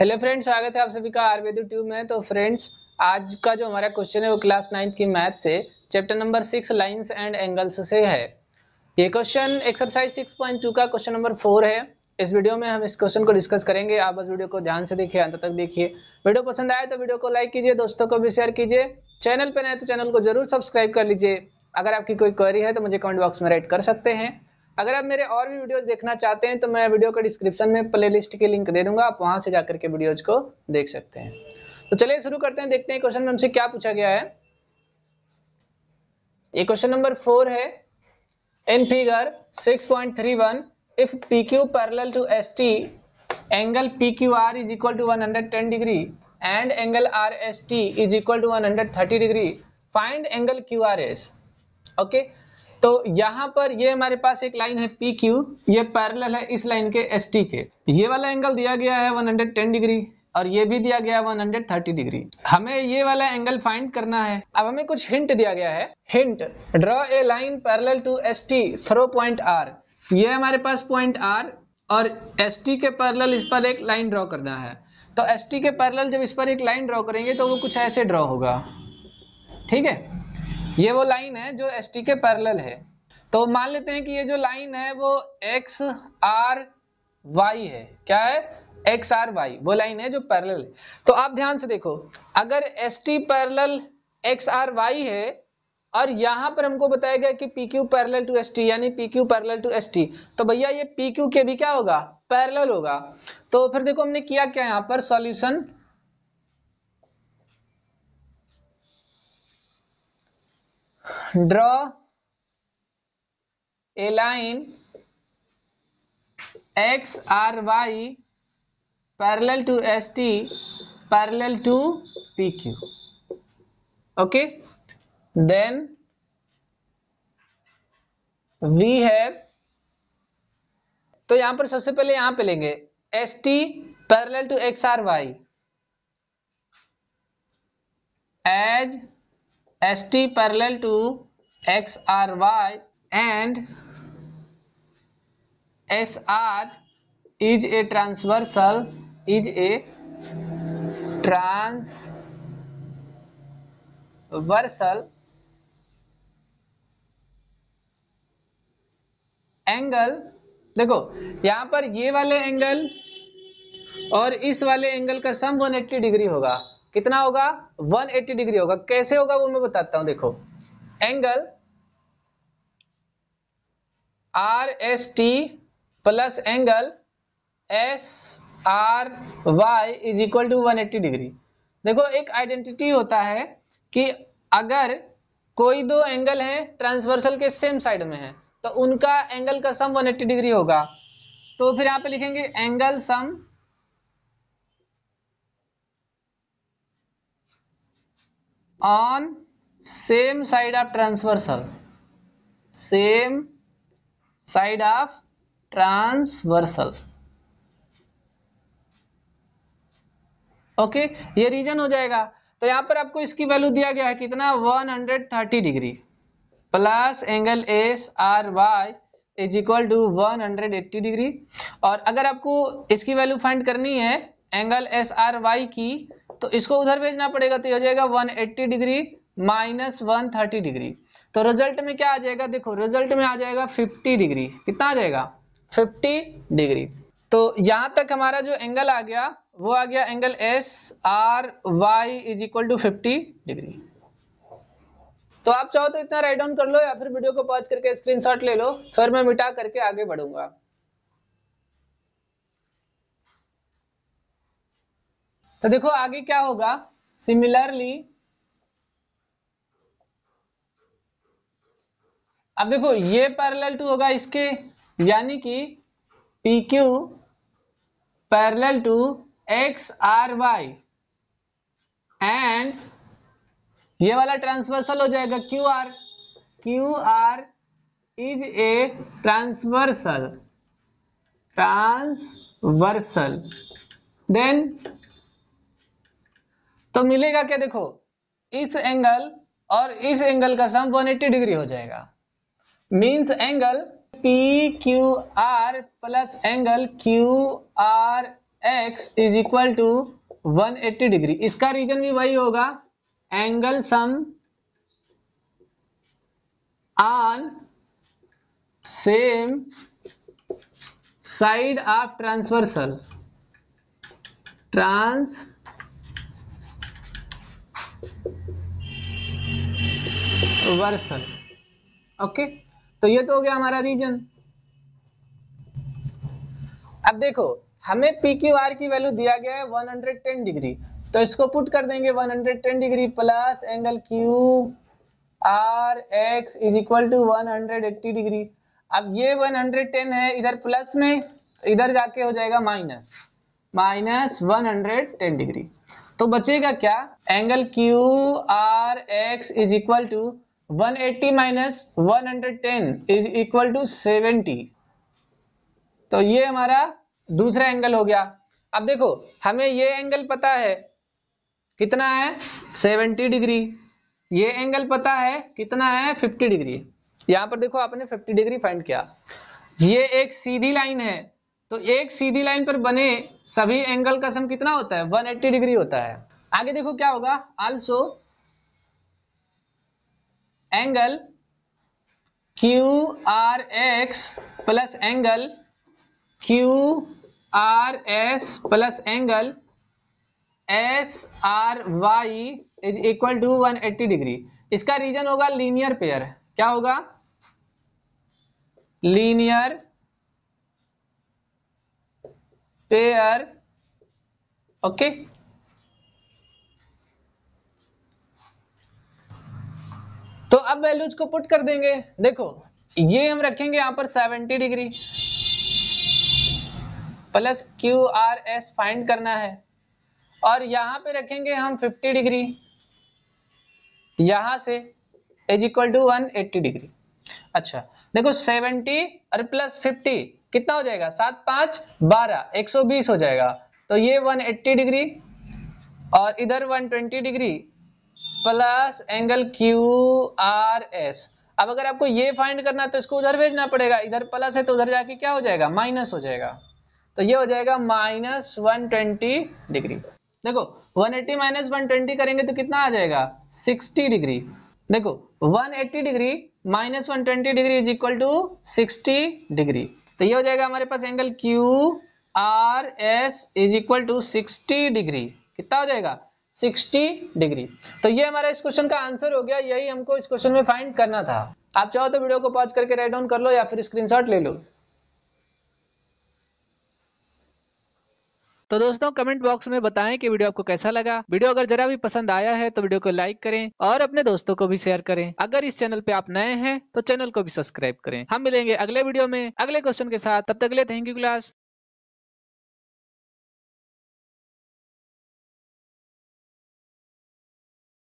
Hello friends स्वागत है आप सभी का आयुर्वेदिक ट्यूब में तो फ्रेंड्स आज का जो हमारा क्वेश्चन है वो क्लास नाइन्थ की मैथ से chapter number six lines and angles से है ये question exercise six point two का क्वेश्चन नंबर फोर है इस वीडियो में हम इस क्वेश्चन को डिस्कस करेंगे आप बस वीडियो को ध्यान से देखिए अंत तक देखिए वीडियो पसंद आए तो वीडियो को लाइक कीजिए दोस्तों को भी शेयर कीजिए चैनल पर नए तो चैनल को जरूर सब्सक्राइब कर लीजिए अगर आपकी कोई क्वेरी है तो मुझे कमेंट बॉक्स में राइट कर सकते हैं अगर आप मेरे और भी वीडियोस देखना चाहते हैं तो मैं वीडियो का डिस्क्रिप्शन में प्लेलिस्ट के लिंक दे दूंगा आप वहां से जाकर के वीडियोज को देख सकते हैं तो चलिए शुरू करते हैं देखते हैं क्वेश्चन में हमसे क्या पूछा गया है ये क्वेश्चन नंबर फोर है in figure six if 6.31 if pq parallel to st angle pqr is equal to 110 degree and angle rst is equal to 130 degree find angle qrs okay तो यहाँ पर ये हमारे पास एक लाइन है पी क्यू ये parallel है इस लाइन के एस टी के ये वाला एंगल दिया गया है 110 डिग्री और ये भी दिया गया है 130 डिग्री हमें ये वाला एंगल फाइंड करना है अब हमें कुछ हिंट दिया गया है hint draw a line parallel to S T through point R ये हमारे पास पॉइंट आर और एस टी के पैरल इस पर एक लाइन ड्रॉ करना है तो एस टी के पैरल जब इस पर एक लाइन ड्रॉ करेंगे तो वो कुछ ऐसे ड्रॉ होगा ठीक है ये वो लाइन है जो एस के पैरेलल है तो मान लेते हैं कि ये जो लाइन है वो एक्स आर वाई है क्या है एक्स आर वाई वो लाइन है जो पैरेलल है तो आप ध्यान से देखो अगर S T parallel X R Y है और यहां पर हमको बताया गया कि P Q parallel to S T यानी P Q parallel to S T तो भैया ये पी क्यू के भी क्या होगा पैरल होगा तो फिर देखो हमने किया क्या यहाँ पर solution draw a line x or y parallel to st parallel to pq okay then we have तो यहां पर सबसे पहले यहां पे लेंगे S T parallel to X R Y as ST parallel to XRY and SR is a transversal is a transversal angle देखो यहां पर ये वाले एंगल और इस वाले एंगल का सम 180 डिग्री होगा कितना होगा 180 डिग्री होगा कैसे होगा वो मैं बताता हूं देखो angle R S T plus angle S R Y is equal to one degree देखो एक आइडेंटिटी होता है कि अगर कोई दो एंगल है ट्रांसवर्सल के सेम साइड में है तो उनका एंगल का सम 180 डिग्री होगा तो फिर यहाँ पे लिखेंगे angle sum on same side of transversal same side of transversal okay okay? ये रीजन हो जाएगा तो यहां पर आपको इसकी वैल्यू दिया गया है कितना 130 degree plus angle S R Y is equal to 180 degree और अगर आपको इसकी वैल्यू फाइंड करनी है एंगल एस आर वाई की तो इसको उधर भेजना पड़ेगा तो हो जाएगा 180 डिग्री माइनस वन डिग्री तो रिजल्ट में क्या आ जाएगा देखो रिजल्ट में आ जाएगा 50 डिग्री कितना आ जाएगा 50 डिग्री तो यहां तक हमारा जो एंगल आ गया वो आ गया angle S R Y is equal to fifty degree तो आप चाहो तो इतना राइट डाउन कर लो या फिर वीडियो को पॉज करके स्क्रीनशॉट ले लो फिर मैं मिटा करके आगे बढ़ूंगा तो देखो आगे क्या होगा सिमिलरली अब देखो ये पैरेलल टू होगा इसके यानी कि P Q parallel to X R Y and ये वाला ट्रांसवर्सल हो जाएगा Q R Q R is a transversal transversal then तो मिलेगा क्या देखो इस एंगल और इस एंगल का सम 180 डिग्री हो जाएगा means angle P Q R plus angle Q R X is equal to 180 degree इसका रीजन भी वही होगा angle sum on same side of transversal transversal okay तो ये तो हो गया हमारा रीजन अब देखो हमें पी क्यू आर की वैल्यू दिया गया है 110 डिग्री तो इसको पुट कर देंगे 110 degree plus angle Q R X is equal to one degree अब ये 110 है इधर प्लस में तो इधर जाके हो जाएगा माइनस माइनस 110 डिग्री तो बचेगा क्या angle Q R X is equal to 180 eighty minus one is equal to 70 तो ये हमारा दूसरा एंगल हो गया अब देखो हमें ये एंगल पता है कितना है 70 डिग्री ये एंगल पता है कितना है 50 डिग्री यहां पर देखो आपने 50 डिग्री फाइंड किया ये एक सीधी लाइन है तो एक सीधी लाइन पर बने सभी एंगल का सम कितना होता है 180 डिग्री होता है आगे देखो क्या होगा also angle Q R X plus angle Q R S plus angle S R Y is equal to 180 degree इसका रीजन होगा लीनियर पेयर क्या होगा लीनियर पेयर ओके okay? तो अब वैल्यूज को पुट कर देंगे देखो ये हम रखेंगे यहां पर 70 degree plus Q R S find करना है और यहां पे रखेंगे हम 50 डिग्री यहां से is equal to one degree अच्छा देखो 70 और प्लस 50 कितना हो जाएगा सात पांच बारह एक हो जाएगा तो ये 180 डिग्री और इधर 120 degree plus angle Q R S अब अगर आपको ये फाइंड करना है तो इसको उधर भेजना पड़ेगा इधर प्लस है तो उधर जाके क्या हो जाएगा माइनस हो जाएगा तो ये हो जाएगा माइनस वन ट्वेंटी डिग्री देखो one eighty minus one twenty करेंगे तो कितना आ जाएगा सिक्सटी डिग्री देखो one eighty degree minus one twenty degree is equal to sixty degree तो ये हो जाएगा हमारे पास angle Q R S is equal to sixty degree कितना हो जाएगा 60 डिग्री तो ये हमारा इस क्वेश्चन का आंसर हो गया यही हमको इस क्वेश्चन में फाइंड करना था आप चाहो तो वीडियो को पॉज करके राइट डाउन कर लो या फिर स्क्रीनशॉट ले लो तो दोस्तों कमेंट बॉक्स में बताएं कि वीडियो आपको कैसा लगा वीडियो अगर जरा भी पसंद आया है तो वीडियो को लाइक करें और अपने दोस्तों को भी शेयर करें अगर इस चैनल पे आप नए हैं तो चैनल को भी सब्सक्राइब करें हम मिलेंगे अगले वीडियो में अगले क्वेश्चन के साथ तब तक के थैंक यू क्लास